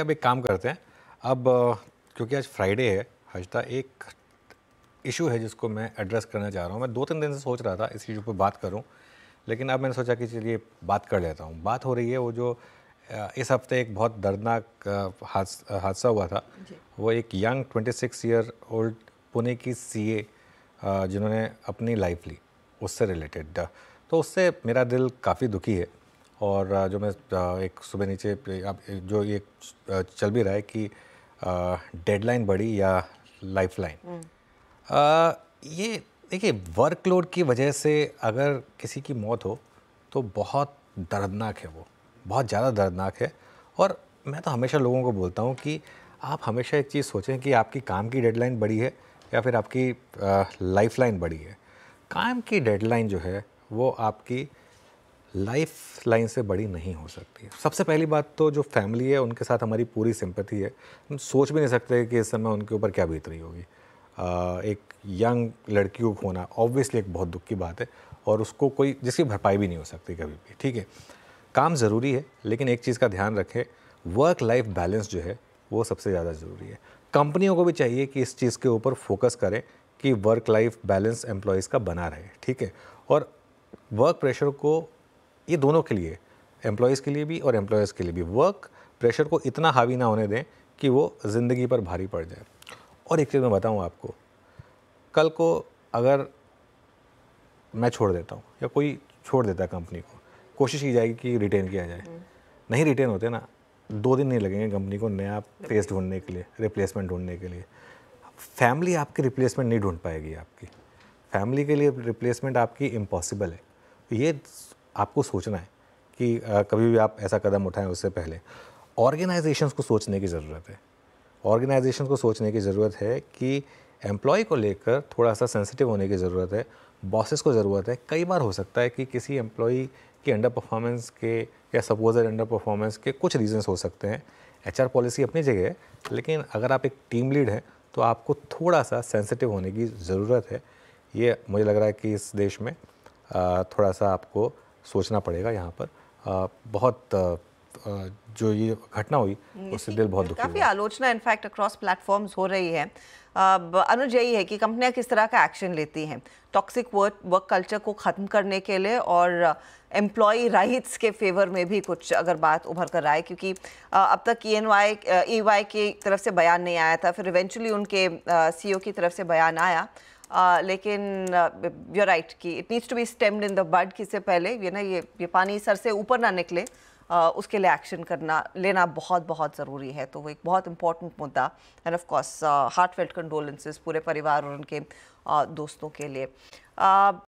अब एक काम करते हैं अब क्योंकि आज फ्राइडे है हजता एक इशू है जिसको मैं एड्रेस करना चाह रहा हूँ मैं दो तीन दिन से सोच रहा था इस इशू पर बात करूँ लेकिन अब मैंने सोचा कि चलिए बात कर लेता हूँ बात हो रही है वो जो इस हफ्ते एक बहुत दर्दनाक हादसा हुआ था वो एक यंग 26 ईयर ओल्ड पुणे की सीए जिन्होंने अपनी लाइफ ली उससे रिलेटेड तो उससे मेरा दिल काफ़ी दुखी है और जो मैं एक सुबह नीचे आप जो ये चल भी रहा है कि डेडलाइन बढ़ी या लाइफ लाइन हम्म। ये देखिए वर्कलोड की वजह से अगर किसी की मौत हो तो बहुत दर्दनाक है वो बहुत ज़्यादा दर्दनाक है और मैं तो हमेशा लोगों को बोलता हूँ कि आप हमेशा एक चीज़ सोचें कि आपकी काम की डेडलाइन बड़ी है या फिर आपकी लाइफ लाइन बड़ी है काम की डेडलाइन जो है वो आपकी लाइफ लाइन से बड़ी नहीं हो सकती है सबसे पहली बात तो जो फैमिली है उनके साथ हमारी पूरी सिंपथी है हम सोच भी नहीं सकते कि इस समय उनके ऊपर क्या बीत रही होगी एक यंग लड़की को खोना ऑब्वियसली एक बहुत दुख की बात है और उसको कोई जिसकी भरपाई भी नहीं हो सकती कभी भी ठीक है काम ज़रूरी है लेकिन एक चीज़ का ध्यान रखें वर्क लाइफ बैलेंस जो है वो सबसे ज़्यादा ज़रूरी है कंपनियों को भी चाहिए कि इस चीज़ के ऊपर फोकस करें कि वर्क लाइफ बैलेंस एम्प्लॉयज़ का बना रहे ठीक है और वर्क प्रेशर को ये दोनों के लिए एम्प्लॉयज़ के लिए भी और एम्प्लॉयज़ के लिए भी वर्क प्रेशर को इतना हावी ना होने दें कि वो ज़िंदगी पर भारी पड़ जाए और एक चीज़ मैं बताऊँ आपको कल को अगर मैं छोड़ देता हूँ या कोई छोड़ देता है कंपनी को कोशिश की जाएगी कि रिटेन किया जाए हम्म। नहीं रिटेन होते ना दो दिन नहीं लगेंगे कंपनी को नया फेस ढूंढने के लिए रिप्लेसमेंट ढूंढने के लिए फैमिली आपकी रिप्लेसमेंट नहीं ढूंढ पाएगी आपकी फैमिली के लिए रिप्लेसमेंट आपकी इम्पॉसिबल है ये आपको सोचना है कि कभी भी आप ऐसा कदम उठाएं उससे पहले ऑर्गेनाइजेशन को सोचने की ज़रूरत है ऑर्गेनाइजेशन को सोचने की ज़रूरत है कि एम्प्लॉय को लेकर थोड़ा सा सेंसिटिव होने की ज़रूरत है बॉसेस को ज़रूरत है कई बार हो सकता है कि किसी एम्प्लॉई के अंडर परफॉर्मेंस के या सपोजर अंडर परफॉर्मेंस के कुछ रीजंस हो सकते हैं एचआर पॉलिसी अपनी जगह है लेकिन अगर आप एक टीम लीड हैं तो आपको थोड़ा सा सेंसिटिव होने की ज़रूरत है ये मुझे लग रहा है कि इस देश में थोड़ा सा आपको सोचना पड़ेगा यहाँ पर आ, बहुत आ, जो ये घटना हुई हम्म, उससे दिल बहुत दुखी काफ़ी आलोचना इनफैक्ट अक्रॉस प्लेटफॉर्म्स हो रही है अनुज यही है कि कंपनियां किस तरह का एक्शन लेती हैं टॉक्सिक वर्क वर्क कल्चर को ख़त्म करने के लिए और एम्प्लॉय राइट्स के फेवर में भी कुछ अगर बात उभर कर रहा है क्योंकि अब तक E N Y E Y की तरफ से बयान नहीं आया था फिर इवेंचुअली उनके सी e की तरफ से बयान आया लेकिन यू राइट कि it needs to be stemmed in the bird कि इससे पहले ये ना ये ये पानी सर से ऊपर ना निकले आ, उसके लिए एक्शन करना लेना बहुत बहुत ज़रूरी है तो वो एक बहुत इंपॉर्टेंट मुद्दा and of course heartfelt condolences पूरे परिवार और उनके आ, दोस्तों के लिए